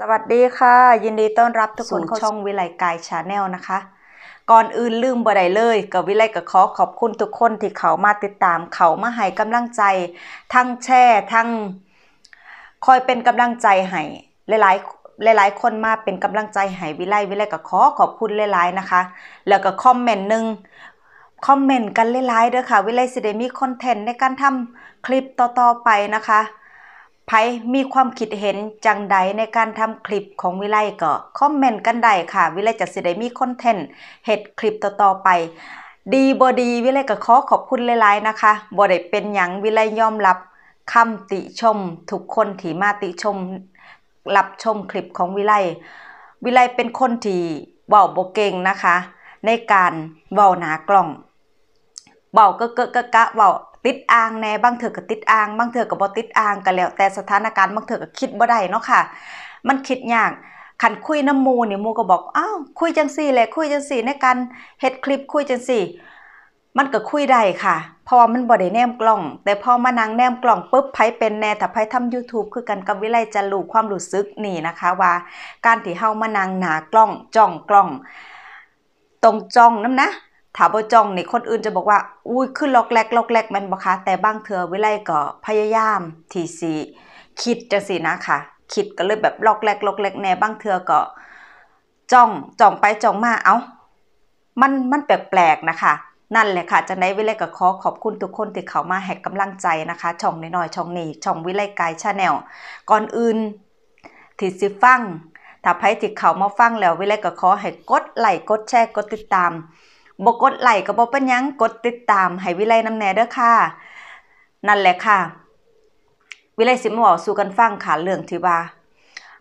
สวัสดีค่ะยินดีต้อนรับทุกคนเข้าช่องวิไลกายชาแนลนะคะ ก่อนอื่นลืมบ่ได้เลย กับวิไลกับขอขอบคุณทุกคนที่เขามาติดตาม เขามาให้กำลังใจ ทั้งแช่ทั้งคอยเป็นกำลังใจให้หลายหลาย ๆ คนมาเป็นกำลังใจให้วิไลวิไลกับขอขอบคุณหลายๆ นะคะ แล้วก็คอมเมนต์หนึ่งคอมเมนต์กันหลายๆเด้อค่ะวิไลสิเดมีคอนเทนต์ในการทำคลิปต่อๆไปนะคะไพมีความคิดเห็นจังใดในการทำคลิปของวิไลก็คอมเมนต์กันได้ค่ะวิไลจะสด้มีคอนเทนต์เหตุคลิปต่อๆไปดีบอดี วิไลก็ขอขอบคุณหลายๆนะคะบ่ได้เป็นอย่างวิไลยอมรับคำติชมทุกคนที่มาติชมรับชมคลิปของวิไลวิไลเป็นคนที่เบาโบเก่งนะคะ ในการเบาหนากล่องเบาก็เกะกะกะเบาติดอ่างแน่บางเถื่อก็ติดอ่าง บางเถื่อก็บ่ติดอ่างก็แล้ว แต่สถานการณ์บางเถื่อก็คิดบ่ได้เนาะค่ะมันคิดยากขันคุยน้ำมูนี่มูก็บอกอ้าวคุยจังสี่แหละคุยจังสี่ในการเฮ็ดคลิปคุยจังสี่มันก็คุยได้ค่ะพอมันบ่ได้แนมกล่องแต่พอมานางแนมกล่องปุ๊บไผเป็นแน่ถ้าไผทำา YouTube คือกันกับวิไลจะรู้ความรู้สึกนี่นะคะว่า การที่เฮามานางหนากล่องจ้องกล่องตรงจ้องน้ำนะถ้าบ่จ้องในคนอื่นจะบอกว่า อุ้ยขึ้นล็อกแรกล็อกแรกมันบ่คะแต่บางเธอวิไลก็พยายามที่สิ คิดจังสินะค่ะ คิดก็เลยแบบล็อกแรกล็อกแรกแน่บางเธอก็จ้องจ้องไปจ้องมา เอา้า มันมันแปลกๆนะคะ นั่นแหละค่ะจังไดวิไลก็ขอขอบคุณทุกคนที่เขามาแหกกำลังใจนะคะ ช่องน้อยๆช่องนี้ช่องวิไลกายชาแนลก่อนอื่นที่สิฟัง ถ้าใครที่เขามาฟังแล้ว วิไลก็ขอให้กดไลค์กดแชร์กดติดตามบกดไลค์ก็บ่เป็นยังกดติดตามให้วิไลน้ำแน่เด้อค่ะ นั่นแหละค่ะ วิไลสิมาบอกสู่กันฟังค่ะเรื่องที่ว่า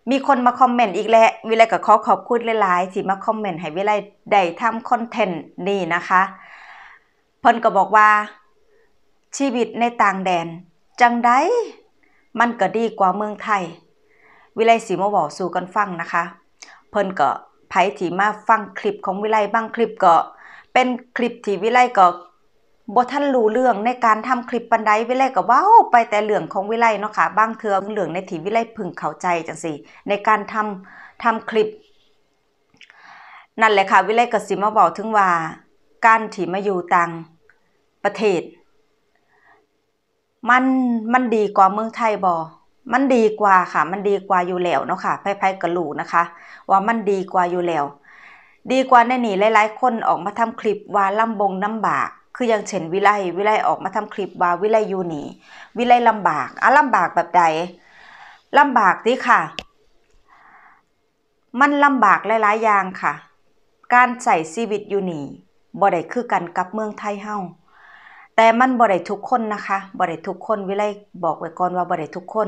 มีคนมาคอมเมนต์อีกแล้ววิไลก็ขอขอบคุณหลายๆที่มาคอมเมนต์ให้วิไลได้ทำคอนเทนต์นี่นะคะเพิ่นก็บอกว่า ชีวิตในต่างแดน จังได้มันก็ดีกว่าเมืองไทยวิไลสีมาบอกสู่กันฟังนะคะเพิ่นก็ไผถีมาฟังคลิปของวิไลบางคลิปก็เป็นคลิปที่วิไลก็บท่านรู้เรื่องในการทำคลิปปันไดวิไลก็ว้าไปแต่เหลืองของวิไลเนาะค่ะบางเทือเหลืองในที่วิไลพึงเข้าใจจังสิในการทำทำ คลิป นั่นแหละค่ะ วิไลก็สิมาบอกถึงว่า การถี่มาอยู่ต่างประเทศมันมันดีกว่าเมืองไทยบอมันดีกว่าค่ะมันดีกว่าอยู่แล้วเนาะค่ะไพ่ไพ่กระลูนะคะว่ามันดีกว่าอยู่แล้วดีกว่าในหนีหลายๆคนออกมาทำคลิปว่าลำบงลำบากคืออย่างเช่นวิไลวิไลออกมาทำคลิปว่าวิไลอยู่หนีวิไลลำบากอ่ะลำบากแบบใดลำบากดิค่ะ มันลำบากหลายๆอย่างค่ะ การใส่ชีวิตอยู่หนีบ่ได้คือกันกับเมืองไทยเฮาแต่มันบ่ได้ทุกคนนะคะบ่ได้ทุกคนวิไลบอกไว้ก่อนว่าบ่ได้ทุกคน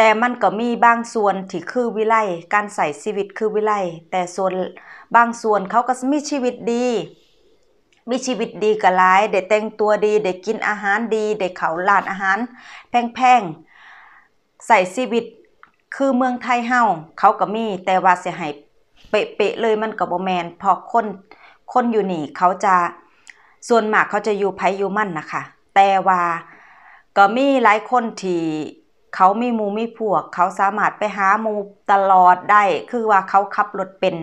แต่มันก็มีบางส่วนที่คือวิไล การใส่ชีวิตคือวิไล แต่ส่วนบางส่วนเขาก็มีชีวิตดี มีชีวิตดีกับหลายได้แต่งตัวดีได้กินอาหารดีได้เขาลานอาหาร แพงๆใส่ชีวิตคือเมืองไทยเฮาเขาก็มีแต่ว่าเสียหายเปะๆเลยมันกับโบแมนพอคนคนอยู่นี่เขาจะ ส่วนมากเขาจะอยู่ไพอยู่มั่นนะคะ แต่ว่าก็มีหลายคนที่เขาไม่มูไม่พวกเขาสามารถไปหามูตลอดได้คือว่าเขาขับรถเป็น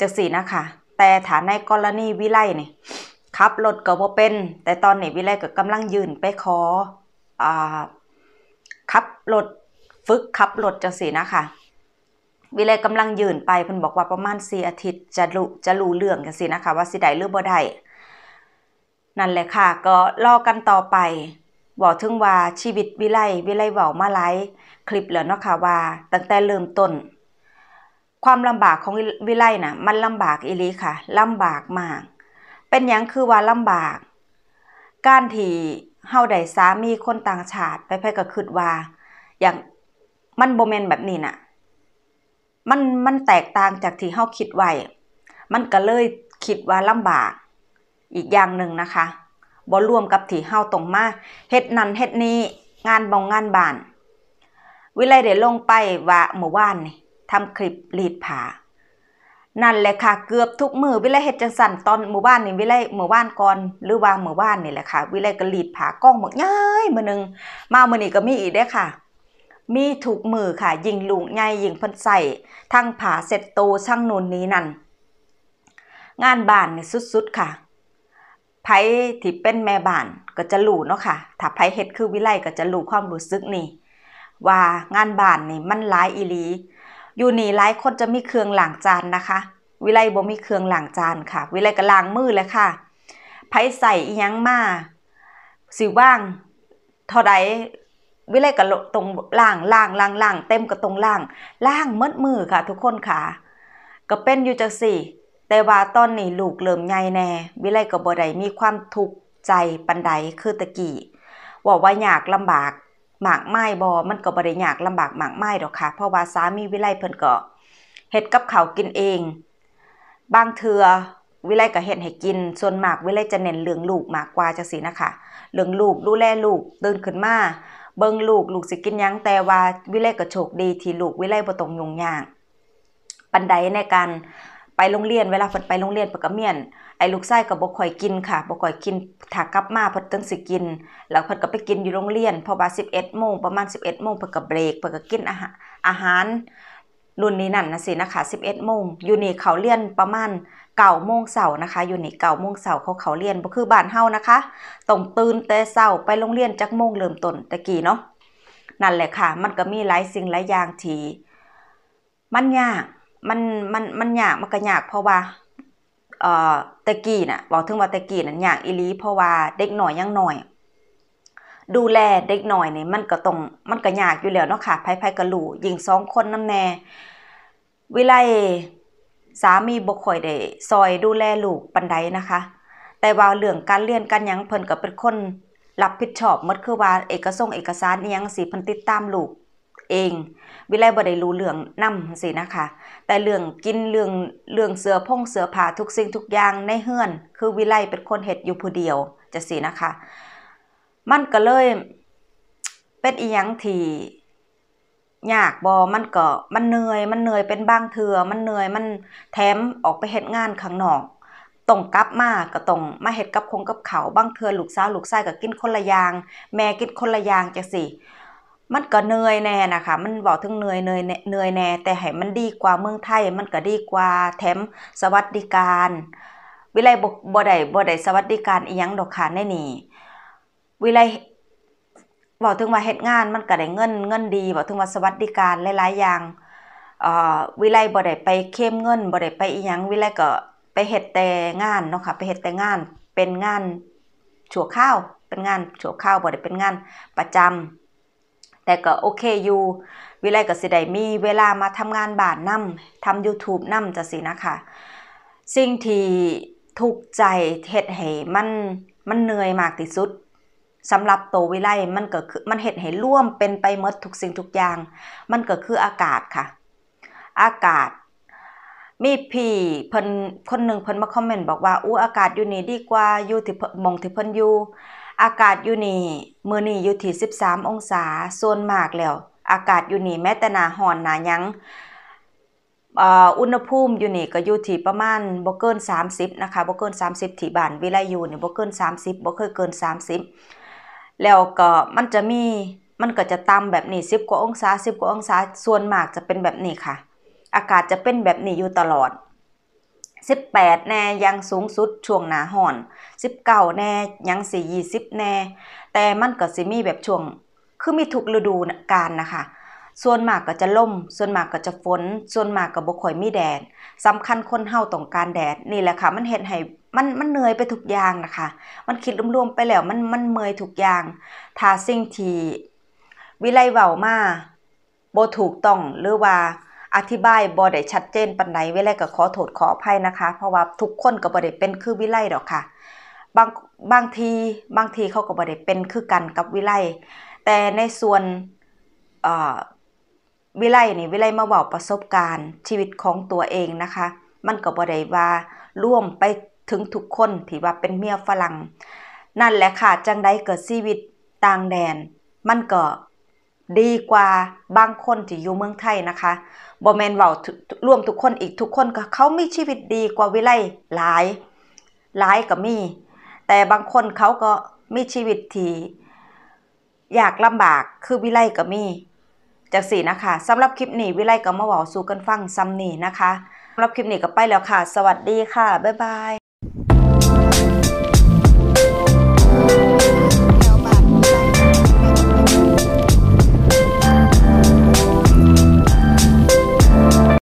จังสี่นะคะแต่ฐานในกรณีวิไลนี่ขับรถก็บ่เป็น แต่ตอนนี้วิไลก็กำลัง ยืนไปขออ่าขับรถฝึกขับรถจังสี่นะคะวิไลกำลังยืนไปเพิ่นบอกว่าประมาณสี่อาทิตย์จะรู้จะรู้เรื่องจังสี่นะคะว่าสิได้หรือบ่ได้นั่นแหละค่ะ ก็รอกันต่อไปบอกถึงว่าชีวิต วิไลวิไลเว่ามาไลคลิปเหลือเนาะค่ะว่า ตั้งแต่เริ่มต้น ความลำบากของวิไลนะ่ะ มันลำบากอีลีค่ะลำบากมาก เป็นอย่างคือว่าลำบาก การที่เฮาได้สามีคนต่างชาติ ไปไปกับคิดว่า อย่างมันโบเมนแบบนี้นะ่ะ มัน มันแตกต่างจากที่เฮาคิดไว้ มันก็เลยคิดว่าลำบาก อีกอย่างหนึ่งนะคะบ่รวมกับที่เฮาตรงมาเฮ็ดนั่นเฮ็ดนี้งานบองงานบาน วิไลเดลงไปว่าเมื่อวานนี่ทำคลิปรีดผานั่นแหละค่ะเกือบทุกมือวิไลเฮ็ดจังสันตอนหมู่บ้านนี่วิไลหมู่บ้านก่อนหรือว่าหมู่บ้านนี่แหละค่ะวิไลก็รีดผากล้องหมดย้ายมืหอนึง มาเมื่อนี้ก็มีอีกเด้ค่ะ มีถูกมือค่ะยิงลุงใหญ่ยิงพันใส่ทั้งผาเสร็จโตช่างนูนนี้นั่นงานบานนี่สุดๆค่ะไพ่ที่เป็นแม่บ้านก็จะรู้เนาะค่ะ ถ้าไพ่เฮ็ดคือวิไลก็จะรู้ความรู้สึกนี่ ว่างานบ้านนี่มันหลายอีหลี อยู่นี่หลายคนจะมีเครื่องหลังจานนะคะวิไลบ่มีเครื่องหลังจานค่ะ วิไลก็ล้างมือเลยค่ะไพ่ใส่อีหยังมาสิว่างเท่าใดวิไลก็ตรงล่างล่างล่างล่าง เต็มก็ตรงล่างล่างมดมือค่ะทุกคนค่ะ ก็เป็นอยู่จังสี่แต่ว่าตอนนี้ลูกเริ่มใหญ่แน่วิไลก็บ่ได้มีความทุกข์ใจปันใดคือตะกี้ว่าว่ายากลำบากหมากไม้บอมันก็บ่ได้ยากลำบากหมากไม้ดอกค่ะเพราะว่าสามีวิไลเพิ่นก็เฮ็ดกับเขากินเอง บางเทือวิไลก็เฮ็ดให้กิน ส่วนหมากวิไลจะเน้นเรื่องลูกมากกว่าจังซี่นะคะเรื่องลูกดูแลลูกตื่นขึ้นมาเบิ่งลูกลูกสิกินยังแต่ว่าวิไลก็โชคดีที่ลูกวิไลบ่ต้องยุ่งยากปันใดในการไปโรงเรียนเวลาฝพนไปโรงเรียนปกเมียนไอ้ลูกไส้ก็บ่ค่อยกินค่ะบ่ค่อยกินถากลับมาเพิ่นจังสิกินแล้วเพิ่นก็ไปกินอยู่โรงเรียนพอบ่า 11โมงประมาณ11โมงเพิ่นก็เบรกเพิ่นก็กิน อาหารอาหารรุ่นนี้นั่นนะสินะคะ11โมงอยู่นี่เขาเรียนประมาณเก่าโมงเสาร์นะคะ อยู่นี่เก่าโมงเสาร์เขาเขาเรียนบ่คือบ้านเฮานะคะต้องตื่นแต่เสาร์ไปโรงเรียนจักโมงเริ่มต้นตะกี้เนาะนั่นแหละค่ะ มันก็มีหลายสิ่งหลายอย่างที่มันยากมันมันมันยากมันก็ยากเพราะว่าเอ่อตะกี้น่ะบอกถึงว่าตะกี้นั้นยากอีลีเพราะว่าเด็กหน่อย ยังหน่อย ดูแลเด็กหน่อยนี่มันก็ต้องมันก็ยากอยู่แล้วเนาะค่ะไพ่ๆกระลูยิงสองคนน้ำแน่วิไลสามีบ่ค่อยได้ซอยดูแลลูกปันไดนะคะแต่ว่าเรื่องการเรียนการยังเพิ่นก็เป็นคนรับผิดชอบมดคือว่าเอกส่งเอกสารอีหยังสิเพิ่นติดตามลูกเองวิไลบ่ได้รู้เรื่องนำสินะคะแต่เรื่องกินเรื่องเรื่องเสือพงเสือผาทุกสิ่งทุกอย่างในเฮือน คือวิไลเป็นคนเห็ดอยู่ผู้เดียวจะสินะคะ มันก็เลยเป็นอีหยังที่ยากบอมันก็มันเหนื่อยมันเหนื่อยเป็นบางเถือมันเหนื่อยมันแถมออกไปเห็ดงานข้างนอกต้องกลับมาก็ต้องมาเห็ดกับคงกับเขาบางเถือลูกสาวลูกชายก็กินคนละอย่าง แม่กินคนละอย่างจะสิมันก็เหนื่อยแน่นะคะมันบอกถึงเหนื่อยเหนื่อยเหนื่อยแน่แต่ให้มันดีกว่าเมืองไทย มันก็ดีกว่าแถมสวัสดิการ วิไลบบ่ได้บ่ได้สวัสดิการอีหยังดอกค่ะในนี่วิไลบอกถึงว่าเฮ็ดงานมันก็ได้เงินเงินดีบอกถึงว่าสวัสดิการหลายๆอย่างวิไลบ่ได้ไปเข้มเงินบ่ได้ไปอีหยังวิไลก็ไปเฮ็ดแต่งานเนาะค่ะไปเฮ็ดแต่งานเป็นงานชั่วข้าวเป็นงานชั่วข้าวบ่ได้เป็นงานประจำแต่ก็โอเคอยู่วิไลก็สิได้มีเวลามาทำงานบ้านนั่มทำ YouTube นั่มจะสินะคะสิ่งที่ ทุกใจเฮ็ดให้มันมันเหนื่อยมากที่สุดสำหรับโตวิไลมันก็คือมันเห็ดให้ร่วมเป็นไปหมดทุกสิ่งทุกอย่าง มันก็คืออากาศค่ะ อากาศ มีพี่เพิ่นคนหนึ่งเพิ่นมาคอมเมนต์บอกว่าอู้อากาศอยู่นี่ดีกว่าอยู่ที่มองที่เพิ่นอยู่อากาศอยู่นี่มือนี่อยู่ที่ 13 องศาส่วนมากแล้วอากาศอยู่นี่แม้แต่นาหอนหนายังอุณหภูมิอยู่นี่ก็อยู่ที่ประมาณบ่เกิน30นะคะบ่เกิน30 ที่บ้านวิไลยูนี่บ่เกิน30บ่เคยเกิน 30 แล้วก็มันจะมีมันก็จะต่ำแบบนี้10กว่าองศา 10 กว่าองศา ส่วนมากจะเป็นแบบนี้ค่ะอากาศจะเป็นแบบนี้อยู่ตลอด18แน่ยังสูงสุด ช่วงหนาห่อน19แน่ยังสี่ยี่สิบแน่ แต่มัน ก็สิมีแบบช่วง คือมีทุกฤดูกาลนะคะส่วนมากก็จะล่มส่วนมากก็จะฝนส่วนมากก็บ่ค่อย มี แดดสำคัญคนเฮาต้องการแดดนี่แหละค่ะ มันเห็นให้มันมันเหนื่อยไปทุกอย่างนะคะมันคิดรวมๆไปแล้วมันมันเมื่อยทุกอย่างถ้าสิ่ง ที่ วิไลเว่ามาบ่ถูกต้องหรือว่าอธิบายบ่ได้ชัดเจนปันไหนวลาลก็ขอโทษขออภัยนะคะ เพราะว่าทุกคนก็บ่ได้เป็นคือวิไลดอกค่ะบางบางทีบางทีเขาก็บ่ได้เป็นคือกัน กับวิไลแต่ในส่วนวิไลนี่วิไลมาบอกประสบการณ์ชีวิตของตัวเองนะคะ มัน ก็บ่ได้ว่าร่วมไปถึงทุกคนที่ว่าเป็นเมียฝรั่งนั่นแหละค่ะจังได้เกิดชีวิตต่างแดนมันก็ดีกว่าบางคนที่อยู่เมืองไทยนะคะบอมแมนเว่าร่วมทุกคนอีกทุกคนก็เขามีชีวิตดีกว่าวิไลหลาย หลายก็มี แต่บางคนเขาก็มีชีวิตที่อยากลำบากคือวิไลก็มีจากสี่นะคะสำหรับคลิปนี้วิไลก็มาบอสู่กันฟังซ้ำนี่นะคะสำหรับคลิปนี้ก็ไปแล้วค่ะ สวัสดีค่ะ บ๊ายบาย